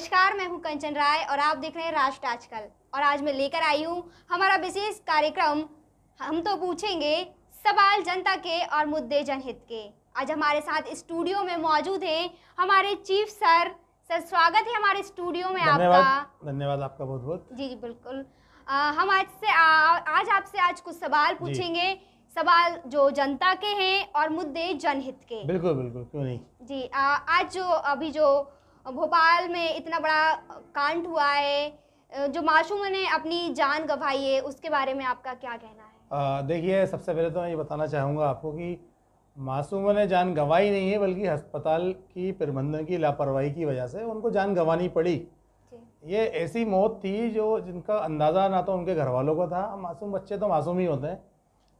नमस्कार मैं हूं कंचन राय और आप देख रहे हैं राष्ट्र आजकल और आज मैं लेकर आई हूं हमारा विशेष कार्यक्रम हम तो पूछेंगे सवाल जनता के और मुद्दे जनहित के आज हमारे साथ स्टूडियो में मौजूद हैं हमारे चीफ सर सर स्वागत है हमारे स्टूडियो में आपका धन्यवाद आपका बहुत बहुत जी जी बिल्कुल आ, हम आज से आ, आज आपसे आज कुछ सवाल पूछेंगे सवाल जो जनता के हैं और मुद्दे जनहित के बिल्कुल बिल्कुल क्यों नहीं जी आ, आज जो अभी जो भोपाल में इतना बड़ा कांड हुआ है जो मासूम ने अपनी जान गंवाई है उसके बारे में आपका क्या कहना है देखिए सबसे पहले तो मैं ये बताना चाहूँगा आपको कि मासूम ने जान गंवाई नहीं है बल्कि अस्पताल की प्रबंधन की लापरवाही की वजह से उनको जान गंवानी पड़ी ये ऐसी मौत थी जो जिनका अंदाज़ा ना तो उनके घर वालों को था मासूम बच्चे तो मासूम ही होते हैं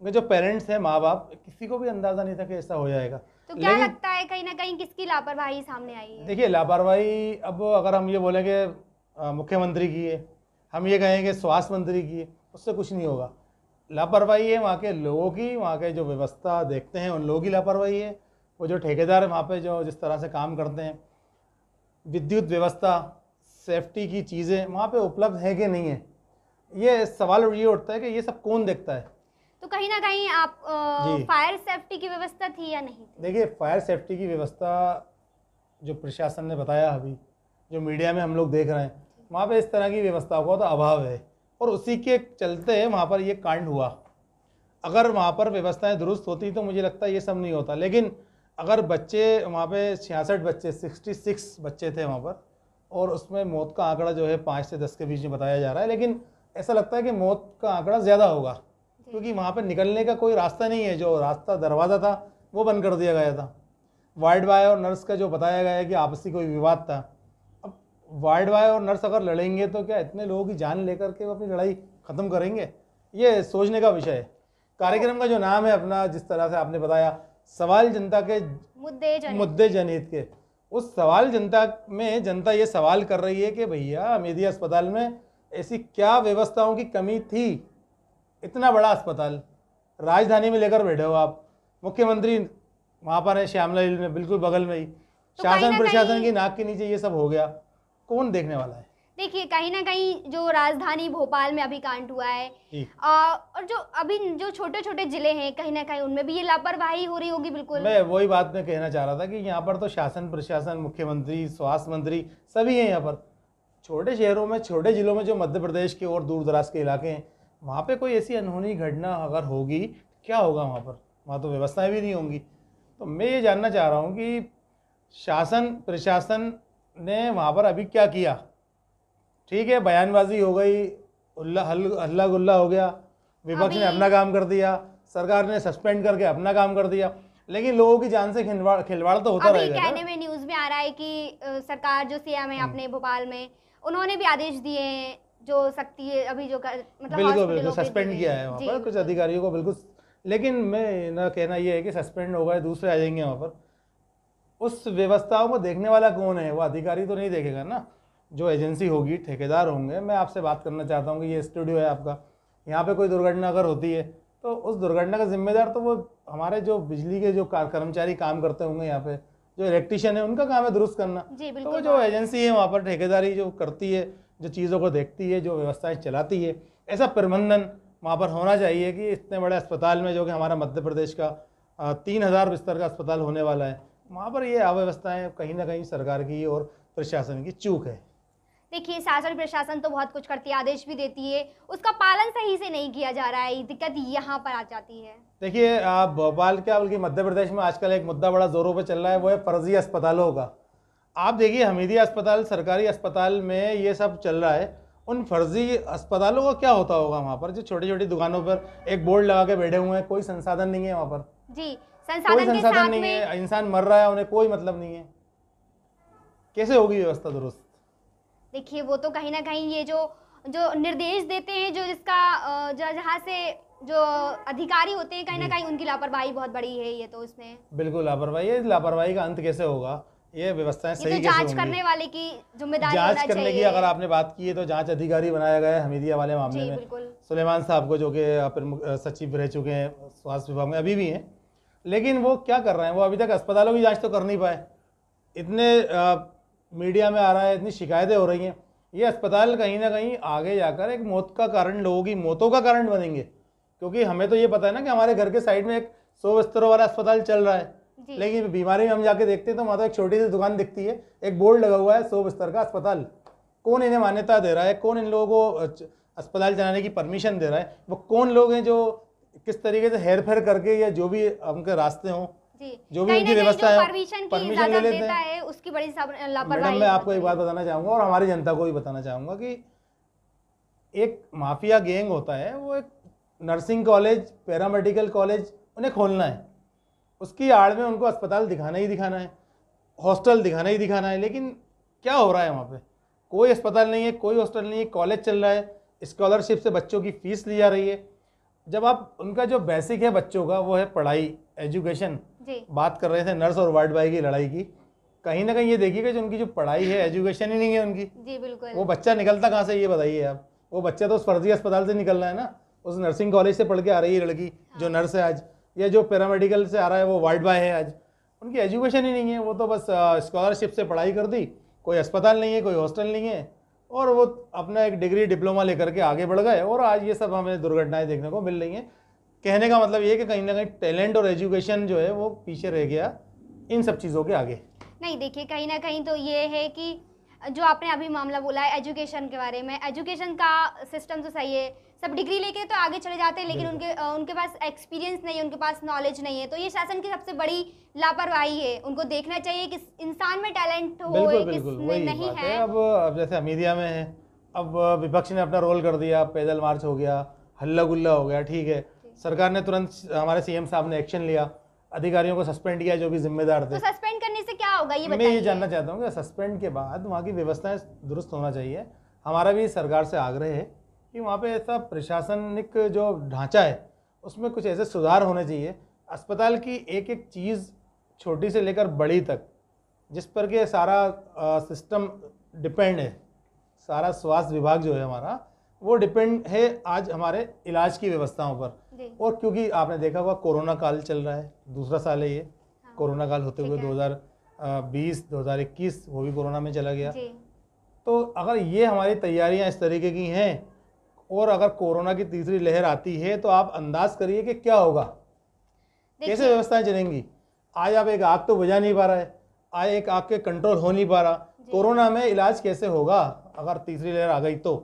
उनके जो पेरेंट्स हैं माँ बाप किसी को भी अंदाज़ा नहीं था कि ऐसा हो जाएगा तो क्या लगता है कहीं ना कहीं किसकी लापरवाही सामने आई है देखिए लापरवाही अब अगर हम ये बोलेंगे मुख्यमंत्री की है हम ये कहेंगे स्वास्थ्य मंत्री की है उससे कुछ नहीं होगा लापरवाही है वहाँ के लोगों की वहाँ के जो व्यवस्था देखते हैं उन लोगों की लापरवाही है वो जो ठेकेदार वहाँ पे जो जिस तरह से काम करते हैं विद्युत व्यवस्था सेफ्टी की चीज़ें वहाँ पे उपलब्ध है कि नहीं है ये सवाल ये उठता है कि ये सब कौन देखता है तो कहीं ना कहीं आप फायर सेफ्टी की व्यवस्था थी या नहीं देखिए फायर सेफ्टी की व्यवस्था जो प्रशासन ने बताया अभी जो मीडिया में हम लोग देख रहे हैं वहाँ पे इस तरह की व्यवस्था का तो अभाव है और उसी के चलते वहाँ पर ये कांड हुआ अगर वहाँ पर व्यवस्थाएं दुरुस्त होती तो मुझे लगता है ये सब नहीं होता लेकिन अगर बच्चे वहाँ पे छियासठ बच्चे 66 बच्चे थे वहाँ पर और उसमें मौत का आंकड़ा जो है पाँच से दस के बीच में बताया जा रहा है लेकिन ऐसा लगता है कि मौत का आंकड़ा ज़्यादा होगा क्योंकि वहाँ पर निकलने का कोई रास्ता नहीं है जो रास्ता दरवाज़ा था वो बंद कर दिया गया था वार्ड बॉय और नर्स का जो बताया गया है कि आपसी कोई विवाद था अब वार्ड बॉय और नर्स अगर लड़ेंगे तो क्या इतने लोगों की जान लेकर के वो अपनी लड़ाई ख़त्म करेंगे ये सोचने का विषय है कार्यक्रम का जो नाम है अपना जिस तरह से आपने बताया सवाल जनता के मुद्दे जनित। मुद्दे जनहित के उस सवाल जनता में जनता ये सवाल कर रही है कि भैया अमेदिया अस्पताल में ऐसी क्या व्यवस्थाओं की कमी थी इतना बड़ा अस्पताल राजधानी में लेकर बैठे हो आप मुख्यमंत्री वहाँ पर है श्यामला में बिल्कुल बगल में ही तो शासन प्रशासन की नाक के नीचे ये सब हो गया कौन देखने वाला है देखिए कहीं ना कहीं जो राजधानी भोपाल में अभी कांड हुआ है आ, और जो अभी जो छोटे छोटे जिले हैं कहीं ना कहीं उनमें भी ये लापरवाही हो रही होगी बिल्कुल मैं वही बात मैं कहना चाह रहा था कि यहाँ पर तो शासन प्रशासन मुख्यमंत्री स्वास्थ्य मंत्री सभी हैं यहाँ पर छोटे शहरों में छोटे जिलों में जो मध्य प्रदेश के और दूर दराज के इलाके हैं वहाँ पे कोई ऐसी अनहोनी घटना अगर होगी क्या होगा वहाँ पर वहाँ तो व्यवस्थाएं भी नहीं होंगी तो मैं ये जानना चाह रहा हूँ कि शासन प्रशासन ने वहाँ पर अभी क्या किया ठीक है बयानबाजी हो गई उल्ला हल्ला गुल्ला हो गया विपक्ष ने अपना काम कर दिया सरकार ने सस्पेंड करके अपना काम कर दिया लेकिन लोगों की जान से खिलवाड़ खिलवाड़ तो होता रहेगा कहने में न्यूज में आ रहा है कि सरकार जो सीएम है हम्म। अपने भोपाल में उन्होंने भी आदेश दिए हैं जो सकती है अभी जो कर, मतलब बिल्कुल बिल्कुल सस्पेंड किया है वहाँ पर कुछ अधिकारियों को बिल्कुल लेकिन मैं ना कहना ये है कि सस्पेंड हो गए दूसरे आ जाएंगे वहाँ पर उस व्यवस्थाओं को देखने वाला कौन है वो अधिकारी तो नहीं देखेगा ना जो एजेंसी होगी ठेकेदार होंगे मैं आपसे बात करना चाहता हूँ कि ये स्टूडियो है आपका यहाँ पे कोई दुर्घटना अगर होती है तो उस दुर्घटना का जिम्मेदार तो वो हमारे जो बिजली के जो कर्मचारी काम करते होंगे यहाँ पे जो इलेक्ट्रिशियन है उनका काम है दुरुस्त करना जी, तो जो एजेंसी है वहाँ पर ठेकेदारी जो करती है जो चीज़ों को देखती है जो व्यवस्थाएँ चलाती है ऐसा प्रबंधन वहाँ पर होना चाहिए कि इतने बड़े अस्पताल में जो कि हमारा मध्य प्रदेश का तीन हज़ार बिस्तर का अस्पताल होने वाला है वहाँ पर ये अव्यवस्थाएँ कहीं ना कहीं सरकार की और प्रशासन की चूक है देखिए शासन प्रशासन तो बहुत कुछ करती है आदेश भी देती है उसका पालन सही से नहीं किया जा रहा है दिक्कत यहाँ पर आ जाती है देखिए भोपाल क्या बल्कि मध्य प्रदेश में आजकल एक मुद्दा बड़ा जोरों पर चल रहा है वो है फर्जी अस्पतालों का आप देखिए हमीदिया अस्पताल सरकारी अस्पताल में ये सब चल रहा है उन फर्जी अस्पतालों का क्या होता होगा वहाँ पर जो छोटी छोटी दुकानों पर एक बोर्ड लगा के बैठे हुए हैं कोई संसाधन नहीं है वहाँ पर जी संसाधन कोई संसाधन के नहीं में... है इंसान मर रहा है उन्हें कोई मतलब नहीं है कैसे होगी व्यवस्था दुरुस्त देखिए वो तो कहीं ना कहीं ये जो जो निर्देश देते हैं जो जिसका जहाँ से जो अधिकारी होते हैं कहीं ना कहीं उनकी लापरवाही बहुत बड़ी है ये तो उसमें बिल्कुल लापरवाही है लापरवाही का अंत कैसे होगा ये व्यवस्थाएं सही तो जांच करने वाले की जिम्मेदारी जांच करने की अगर आपने बात की है तो जांच अधिकारी बनाया गया है हमीदिया वाले मामले में सुलेमान साहब को जो कि सचिव रह चुके हैं स्वास्थ्य विभाग में अभी भी हैं लेकिन वो क्या कर रहे हैं वो अभी तक अस्पतालों की जाँच तो कर नहीं पाए इतने मीडिया में आ रहा है इतनी शिकायतें हो रही हैं ये अस्पताल कहीं ना कहीं आगे जाकर एक मौत का कारण लोगों की मौतों का कारण बनेंगे क्योंकि हमें तो ये पता है ना कि हमारे घर के साइड में एक सौ बिस्तरों वाला अस्पताल चल रहा है लेकिन बीमारी में हम जाके देखते हैं तो वहाँ तो एक छोटी सी दुकान दिखती है एक बोर्ड लगा हुआ है सौ बिस्तर का अस्पताल कौन इन्हें मान्यता दे रहा है कौन इन लोगों को अस्पताल चलाने की परमिशन दे रहा है वो कौन लोग हैं जो किस तरीके से हेर फेर करके या जो भी उनके रास्ते हों जो भी उनकी व्यवस्था है परमिशन ले लेते हैं उसकी बड़ी लापरवाही मैं आपको एक बात बताना चाहूँगा और हमारी जनता को भी बताना चाहूँगा कि एक माफिया गैंग होता है वो एक नर्सिंग कॉलेज पैरामेडिकल कॉलेज उन्हें खोलना है उसकी आड़ में उनको अस्पताल दिखाना ही दिखाना है हॉस्टल दिखाना ही दिखाना है लेकिन क्या हो रहा है वहाँ पे कोई अस्पताल नहीं है कोई हॉस्टल नहीं है कॉलेज चल रहा है स्कॉलरशिप से बच्चों की फ़ीस ली जा रही है जब आप उनका जो बेसिक है बच्चों का वो है पढ़ाई एजुकेशन बात कर रहे थे नर्स और वार्ड बॉय की लड़ाई की कहीं ना कहीं ये देखिएगा जो उनकी जो पढ़ाई है एजुकेशन ही नहीं है उनकी जी बिल्कुल वो बच्चा निकलता कहाँ से ये बताइए आप वो बच्चा तो उस फर्जी अस्पताल से निकल रहा है ना उस नर्सिंग कॉलेज से पढ़ के आ रही है लड़की जो हाँ। नर्स है आज ये जो पैरामेडिकल से आ रहा है वो वार्ड बाय है आज उनकी एजुकेशन ही नहीं है वो तो बस स्कॉलरशिप से पढ़ाई कर दी कोई अस्पताल नहीं है कोई हॉस्टल नहीं है और वो अपना एक डिग्री डिप्लोमा लेकर के आगे बढ़ गए और आज ये सब हमें दुर्घटनाएं देखने को मिल रही हैं कहने का मतलब ये कि कहीं ना कहीं टैलेंट और एजुकेशन जो है वो पीछे रह गया इन सब चीज़ों के आगे नहीं देखिए कहीं ना कहीं तो ये है कि जो आपने अभी मामला बोला है एजुकेशन के बारे में एजुकेशन का सिस्टम तो सही है सब डिग्री लेके तो आगे चले जाते हैं लेकिन उनके उनके पास एक्सपीरियंस नहीं है उनके पास नॉलेज नहीं है तो ये शासन की सबसे बड़ी लापरवाही है उनको देखना चाहिए कि इंसान में टैलेंट हो बिल्कुल, बिल्कुल, वही नहीं है अब अब जैसे अमीरिया में है अब विपक्ष ने अपना रोल कर दिया पैदल मार्च हो गया हल्ला गुल्ला हो गया ठीक है सरकार ने तुरंत हमारे सीएम साहब ने एक्शन लिया अधिकारियों को सस्पेंड किया जो भी जिम्मेदार थे तो सस्पेंड करने से क्या होगा ये मैं ये जानना चाहता हूँ कि सस्पेंड के बाद वहाँ की व्यवस्थाएं दुरुस्त होना चाहिए हमारा भी सरकार से आग्रह है कि वहाँ पे ऐसा प्रशासनिक जो ढांचा है उसमें कुछ ऐसे सुधार होने चाहिए अस्पताल की एक एक चीज़ छोटी से लेकर बड़ी तक जिस पर के सारा आ, सिस्टम डिपेंड है सारा स्वास्थ्य विभाग जो है हमारा वो डिपेंड है आज हमारे इलाज की व्यवस्थाओं पर और क्योंकि आपने देखा हुआ कोरोना काल चल रहा है दूसरा साल है ये हाँ। कोरोना काल होते हुए 2020 2021 वो भी कोरोना में चला गया तो अगर ये हमारी तैयारियां इस तरीके की हैं और अगर कोरोना की तीसरी लहर आती है तो आप अंदाज करिए कि क्या होगा कैसे व्यवस्थाएं चलेंगी आज आप एक आग तो बुझा नहीं पा रहा है आज एक आग के कंट्रोल हो नहीं पा रहा कोरोना में इलाज कैसे होगा अगर तीसरी लहर आ गई तो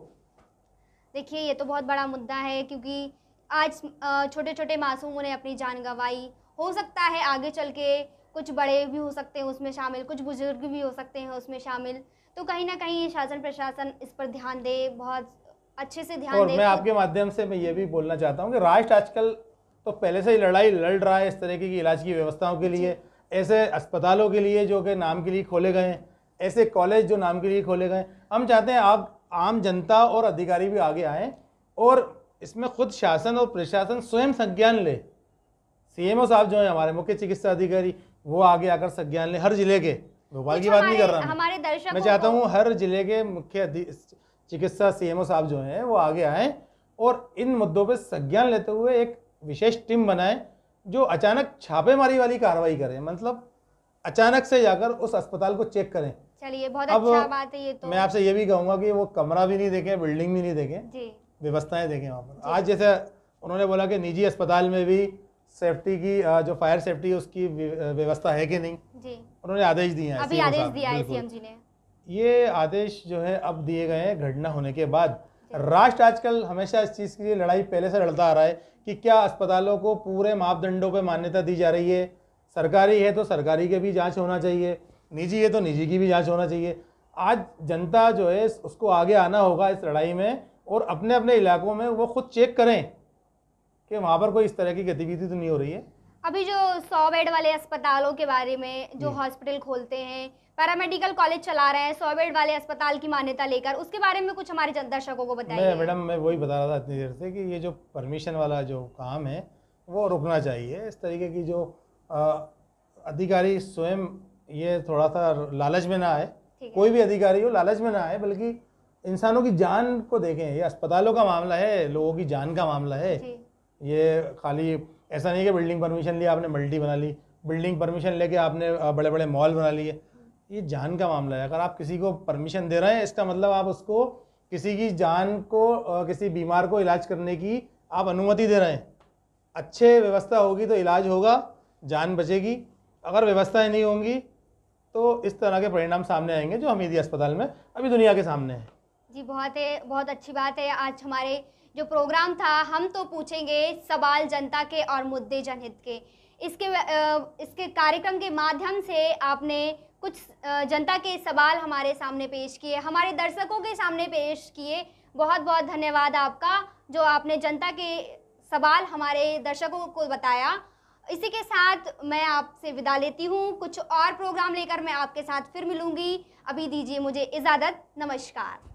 देखिए ये तो बहुत बड़ा मुद्दा है क्योंकि आज छोटे छोटे मासूमों ने अपनी जान गंवाई हो सकता है आगे चल के कुछ बड़े भी हो सकते हैं उसमें शामिल कुछ बुजुर्ग भी हो सकते हैं उसमें शामिल तो कहीं ना कहीं शासन प्रशासन इस पर ध्यान दे बहुत अच्छे से ध्यान और मैं आपके माध्यम से मैं ये भी बोलना चाहता हूँ कि राष्ट्र आजकल तो पहले से ही लड़ाई लड़ रहा है इस तरीके की इलाज की व्यवस्थाओं के लिए ऐसे अस्पतालों के लिए जो कि नाम के लिए खोले गए हैं ऐसे कॉलेज जो नाम के लिए खोले गए हम चाहते हैं आप आम जनता और अधिकारी भी आगे आएँ और इसमें खुद शासन और प्रशासन स्वयं संज्ञान ले सीएमओ साहब जो है हमारे मुख्य चिकित्सा अधिकारी वो आगे आकर संज्ञान ले हर जिले के भोपाल की बात नहीं कर रहा हमारे दर्शक मैं चाहता हूँ हर जिले के मुख्य चिकित्सा सीएमओ साहब जो हैं वो आगे आएँ और इन मुद्दों पर संज्ञान लेते हुए एक विशेष टीम बनाएं जो अचानक छापेमारी वाली कार्रवाई करें मतलब अचानक से जाकर उस अस्पताल को चेक करें चलिए बहुत अच्छा बात है ये तो मैं आपसे ये भी कहूंगा कि वो कमरा भी नहीं देखें बिल्डिंग भी नहीं देखें व्यवस्थाएं देखें वहाँ पर आज जैसे उन्होंने बोला कि निजी अस्पताल में भी सेफ्टी की जो फायर सेफ्टी उसकी व्यवस्था है कि नहीं उन्होंने आदेश दिए दिया है ये आदेश जो है अब दिए गए हैं घटना होने के बाद राष्ट्र आजकल हमेशा इस चीज़ के लिए लड़ाई पहले से लड़ता आ रहा है कि क्या अस्पतालों को पूरे मापदंडों पर मान्यता दी जा रही है सरकारी है तो सरकारी के भी जांच होना चाहिए निजी है तो निजी की भी जांच होना चाहिए आज जनता जो है उसको आगे आना होगा इस लड़ाई में और अपने अपने इलाकों में वो खुद चेक करें कि वहाँ पर कोई इस तरह की गतिविधि तो नहीं हो रही है अभी जो सौ बेड वाले अस्पतालों के बारे में जो हॉस्पिटल खोलते हैं पैरामेडिकल कॉलेज चला रहे हैं सोवेड वाले अस्पताल की मान्यता लेकर उसके बारे में कुछ हमारे दर्शकों को बताइए मैडम मैं वही बता रहा था इतनी देर से कि ये जो परमिशन वाला जो काम है वो रुकना चाहिए इस तरीके की जो अधिकारी स्वयं ये थोड़ा सा लालच में ना आए कोई भी अधिकारी हो लालच में ना आए बल्कि इंसानों की जान को देखें ये अस्पतालों का मामला है लोगों की जान का मामला है ये खाली ऐसा नहीं कि बिल्डिंग परमिशन लिया आपने मल्टी बना ली बिल्डिंग परमिशन लेके आपने बड़े बड़े मॉल बना लिए ये जान का मामला है अगर आप किसी को परमिशन दे रहे हैं इसका मतलब आप उसको किसी की जान को किसी बीमार को इलाज करने की आप अनुमति दे रहे हैं अच्छे व्यवस्था होगी तो इलाज होगा जान बचेगी अगर व्यवस्थाएं नहीं होंगी तो इस तरह के परिणाम सामने आएंगे जो हमीदी अस्पताल में अभी दुनिया के सामने है जी बहुत है बहुत अच्छी बात है आज हमारे जो प्रोग्राम था हम तो पूछेंगे सवाल जनता के और मुद्दे जनहित के इसके इसके कार्यक्रम के माध्यम से आपने कुछ जनता के सवाल हमारे सामने पेश किए हमारे दर्शकों के सामने पेश किए बहुत बहुत धन्यवाद आपका जो आपने जनता के सवाल हमारे दर्शकों को बताया इसी के साथ मैं आपसे विदा लेती हूँ कुछ और प्रोग्राम लेकर मैं आपके साथ फिर मिलूँगी अभी दीजिए मुझे इजाज़त नमस्कार